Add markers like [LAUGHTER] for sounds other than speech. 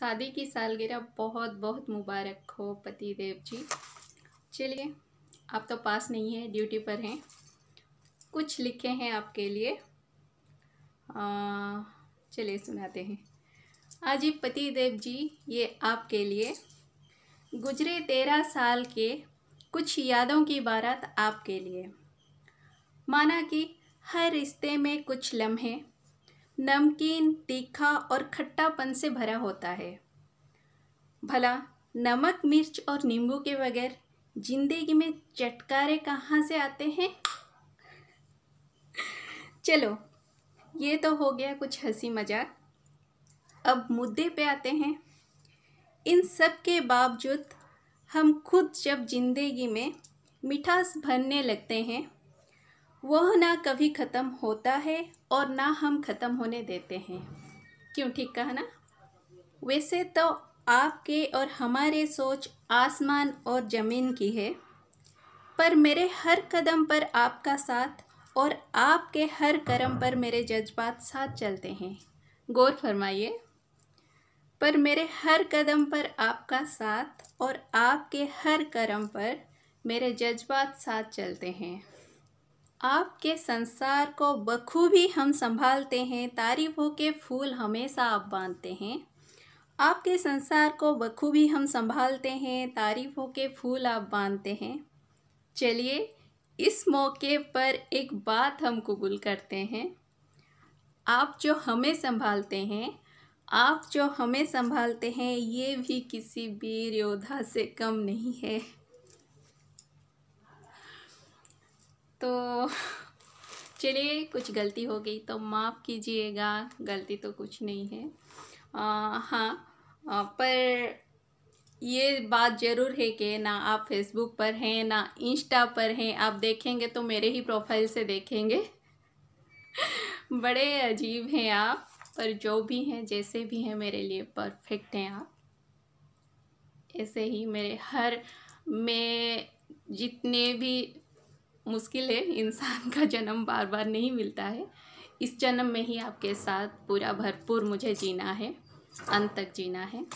शादी की सालगिरह बहुत बहुत मुबारक हो पति देव जी चलिए आप तो पास नहीं है ड्यूटी पर हैं कुछ लिखे हैं आपके लिए चलिए सुनाते हैं ही पति देव जी ये आपके लिए गुजरे तेरह साल के कुछ यादों की बारात आपके लिए माना कि हर रिश्ते में कुछ लम्हे नमकीन तीखा और खट्टापन से भरा होता है भला नमक मिर्च और नींबू के बगैर जिंदगी में चटकारे कहाँ से आते हैं चलो ये तो हो गया कुछ हंसी मजाक अब मुद्दे पे आते हैं इन सब के बावजूद हम खुद जब जिंदगी में मिठास भरने लगते हैं वह ना कभी ख़त्म होता है और ना हम ख़त्म होने देते हैं क्यों ठीक कहा ना वैसे तो आपके और हमारे सोच आसमान और ज़मीन की है पर मेरे हर कदम पर आपका साथ और आपके हर कर्म पर मेरे जज्बात साथ चलते हैं गौर फरमाइए पर मेरे हर कदम पर आपका साथ और आपके हर कर्म पर मेरे जज्बात साथ चलते हैं आपके संसार को बखूबी हम संभालते हैं तारीफों के फूल हमेशा आप बांधते हैं आपके संसार को बखूबी हम संभालते हैं तारीफों के फूल आप बांधते हैं चलिए इस मौके पर एक बात हम कबूल करते हैं आप जो हमें संभालते हैं आप जो हमें संभालते हैं ये भी किसी वीर योद्धा से कम नहीं है तो [LAUGHS] चलिए कुछ गलती हो गई तो माफ़ कीजिएगा गलती तो कुछ नहीं है हाँ पर ये बात ज़रूर है कि ना आप फेसबुक पर हैं ना इंस्टा पर हैं आप देखेंगे तो मेरे ही प्रोफाइल से देखेंगे [LAUGHS] बड़े अजीब हैं आप पर जो भी हैं जैसे भी हैं मेरे लिए परफेक्ट हैं आप ऐसे ही मेरे हर मैं जितने भी मुश्किल है इंसान का जन्म बार बार नहीं मिलता है इस जन्म में ही आपके साथ पूरा भरपूर मुझे जीना है अंत तक जीना है